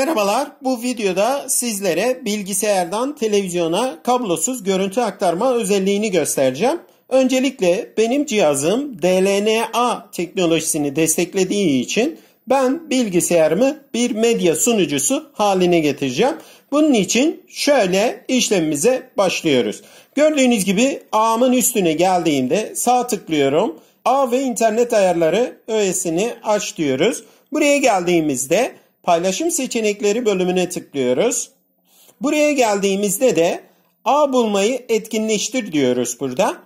Merhabalar, bu videoda sizlere bilgisayardan televizyona kablosuz görüntü aktarma özelliğini göstereceğim. Öncelikle benim cihazım DLNA teknolojisini desteklediği için ben bilgisayarımı bir medya sunucusu haline getireceğim. Bunun için şöyle işlemimize başlıyoruz. Gördüğünüz gibi ağımın üstüne geldiğimde sağ tıklıyorum. Ağ ve internet ayarları öğesini aç diyoruz. Buraya geldiğimizde paylaşım seçenekleri bölümüne tıklıyoruz. Buraya geldiğimizde de A bulmayı etkinleştir diyoruz burada.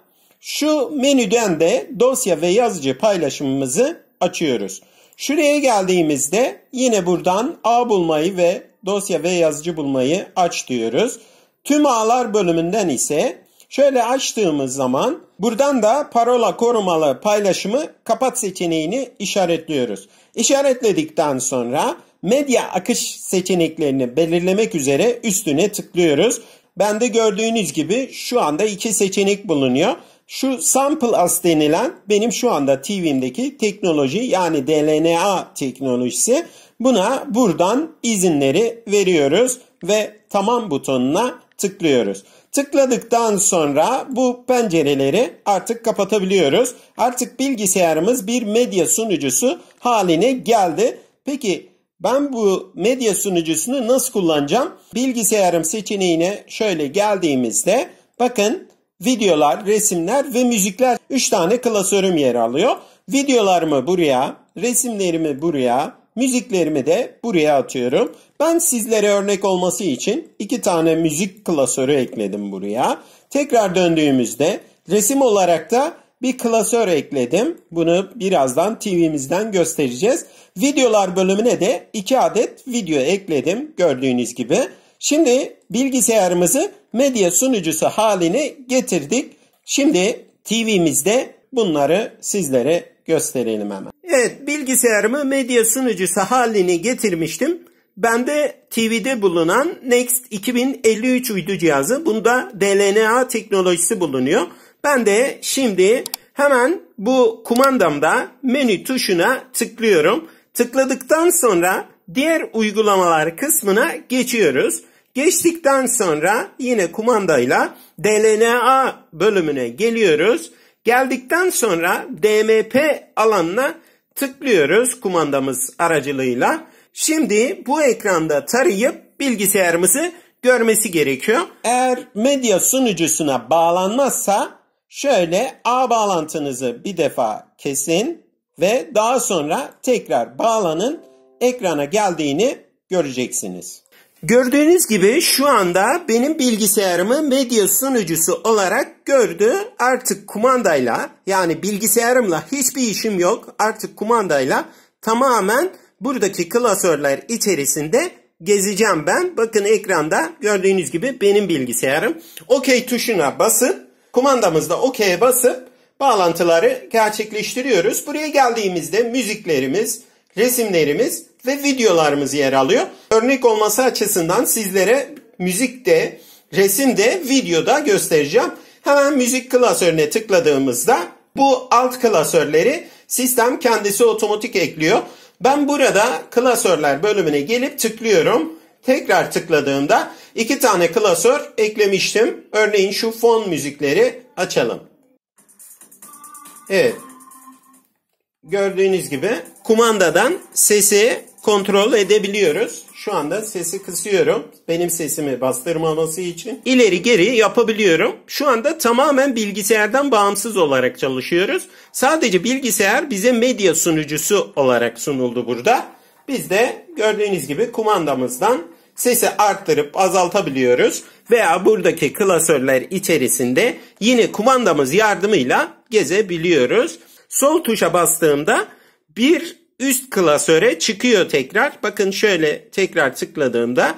Şu menüden de dosya ve yazıcı paylaşımımızı açıyoruz. Şuraya geldiğimizde yine buradan A bulmayı ve dosya ve yazıcı bulmayı aç diyoruz. Tüm ağlar bölümünden ise şöyle açtığımız zaman buradan da parola korumalı paylaşımı kapat seçeneğini işaretliyoruz. İşaretledikten sonra medya akış seçeneklerini belirlemek üzere üstüne tıklıyoruz. Ben de gördüğünüz gibi şu anda iki seçenek bulunuyor. Şu Sample As denilen benim şu anda TV'mdeki teknoloji yani DLNA teknolojisi. Buna buradan izinleri veriyoruz ve tamam butonuna tıklıyoruz. Tıkladıktan sonra bu pencereleri artık kapatabiliyoruz. Artık bilgisayarımız bir medya sunucusu haline geldi. Peki ben bu medya sunucusunu nasıl kullanacağım? Bilgisayarım seçeneğine şöyle geldiğimizde bakın videolar, resimler ve müzikler 3 tane klasörüm yer alıyor. Videolarımı buraya, resimlerimi buraya, müziklerimi de buraya atıyorum. Ben sizlere örnek olması için 2 tane müzik klasörü ekledim buraya. Tekrar döndüğümüzde resim olarak da bir klasör ekledim. Bunu birazdan TV'mizden göstereceğiz. Videolar bölümüne de 2 adet video ekledim gördüğünüz gibi. Şimdi bilgisayarımızı medya sunucusu haline getirdik. Şimdi TV'mizde bunları sizlere gösterelim hemen. Evet bilgisayarımı medya sunucusu haline getirmiştim. Ben de TV'de bulunan Next 2053 uydu cihazı. Bunda DLNA teknolojisi bulunuyor. Ben de şimdi hemen bu kumandamda menü tuşuna tıklıyorum. Tıkladıktan sonra diğer uygulamalar kısmına geçiyoruz. Geçtikten sonra yine kumandayla DLNA bölümüne geliyoruz. Geldikten sonra DMP alanına tıklıyoruz kumandamız aracılığıyla. Şimdi bu ekranda tarayıp bilgisayarımızı görmesi gerekiyor. Eğer medya sunucusuna bağlanmazsa şöyle A bağlantınızı bir defa kesin ve daha sonra tekrar bağlanın ekrana geldiğini göreceksiniz. Gördüğünüz gibi şu anda benim bilgisayarımı medya sunucusu olarak gördü. Artık kumandayla yani bilgisayarımla hiçbir işim yok. Artık kumandayla tamamen buradaki klasörler içerisinde gezeceğim ben. Bakın ekranda gördüğünüz gibi benim bilgisayarım. OK tuşuna basıp kumandamızda OK'ye basıp bağlantıları gerçekleştiriyoruz. Buraya geldiğimizde müziklerimiz, resimlerimiz ve videolarımız yer alıyor. Örnek olması açısından sizlere müzikte, resimde, videoda göstereceğim. Hemen müzik klasörüne tıkladığımızda bu alt klasörleri sistem kendisi otomatik ekliyor. Ben burada klasörler bölümüne gelip tıklıyorum tekrar tıkladığımda iki tane klasör eklemiştim. Örneğin şu fon müzikleri açalım. Evet. Gördüğünüz gibi kumandadan sesi kontrol edebiliyoruz. Şu anda sesi kısıyorum. Benim sesimi bastırmaması için. ileri geri yapabiliyorum. Şu anda tamamen bilgisayardan bağımsız olarak çalışıyoruz. Sadece bilgisayar bize medya sunucusu olarak sunuldu burada. Biz de gördüğünüz gibi kumandamızdan sesi arttırıp azaltabiliyoruz veya buradaki klasörler içerisinde yine kumandamız yardımıyla gezebiliyoruz. Sol tuşa bastığımda bir üst klasöre çıkıyor tekrar. Bakın şöyle tekrar tıkladığımda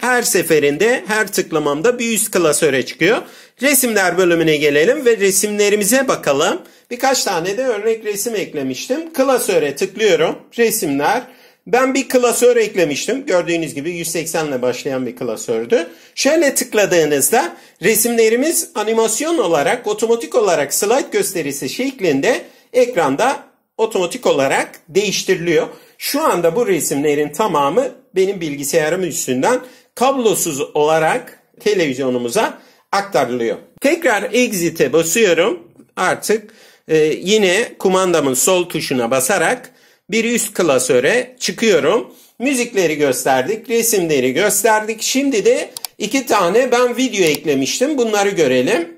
her seferinde her tıklamamda bir üst klasöre çıkıyor. Resimler bölümüne gelelim ve resimlerimize bakalım. Birkaç tane de örnek resim eklemiştim. Klasöre tıklıyorum. Resimler. Ben bir klasör eklemiştim. Gördüğünüz gibi 180 ile başlayan bir klasördü. Şöyle tıkladığınızda resimlerimiz animasyon olarak, otomatik olarak slide gösterisi şeklinde ekranda otomatik olarak değiştiriliyor. Şu anda bu resimlerin tamamı benim bilgisayarım üstünden kablosuz olarak televizyonumuza aktarılıyor. Tekrar exit'e basıyorum. Artık e, yine kumandamın sol tuşuna basarak bir üst klasöre çıkıyorum. Müzikleri gösterdik, resimleri gösterdik. Şimdi de iki tane ben video eklemiştim. Bunları görelim.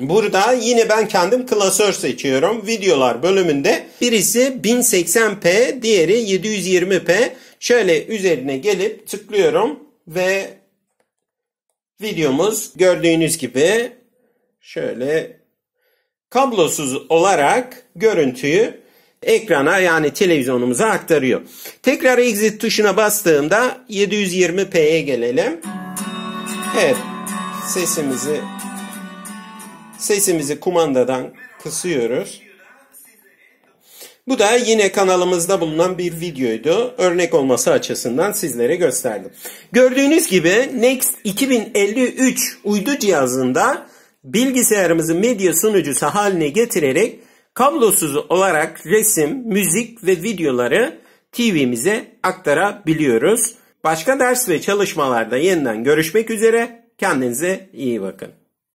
Burada yine ben kendim klasör seçiyorum. Videolar bölümünde birisi 1080p, diğeri 720p. Şöyle üzerine gelip tıklıyorum ve videomuz gördüğünüz gibi şöyle kablosuz olarak görüntüyü ekrana yani televizyonumuza aktarıyor. Tekrar exit tuşuna bastığımda 720p'ye gelelim. Evet sesimizi sesimizi kumandadan kısıyoruz. Bu da yine kanalımızda bulunan bir videoydu. Örnek olması açısından sizlere gösterdim. Gördüğünüz gibi Next 2053 uydu cihazında bilgisayarımızı medya sunucusu haline getirerek Kablosuz olarak resim, müzik ve videoları TV'mize aktarabiliyoruz. Başka ders ve çalışmalarda yeniden görüşmek üzere. Kendinize iyi bakın.